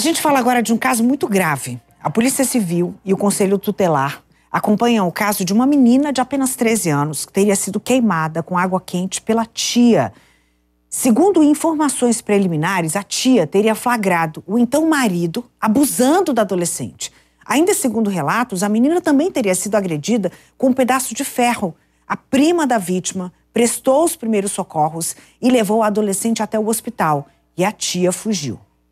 A gente fala agora de um caso muito grave. A Polícia Civil e o Conselho Tutelar acompanham o caso de uma menina de apenas 13 anos que teria sido queimada com água quente pela tia. Segundo informações preliminares, a tia teria flagrado o então marido abusando da adolescente. Ainda segundo relatos, a menina também teria sido agredida com um pedaço de ferro. A prima da vítima prestou os primeiros socorros e levou a adolescente até o hospital. E a tia fugiu.